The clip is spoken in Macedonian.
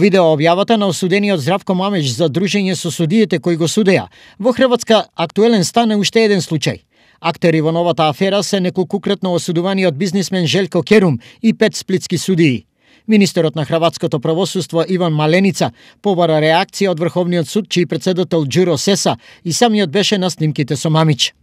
Видео објавата на осудениот Здравко Мамеч за дружење со судиите кои го судеа. Во Хрватска актуелен стане уште еден случај. Актери во новата афера се неколкукратно од бизнисмен Желко Керум и пет сплитски судии. Министерот на хрватското правосудство Иван Маленица побара реакција од Врховниот суд, чиј председател Джуро Сеса и самиот беше на снимките со Мамич.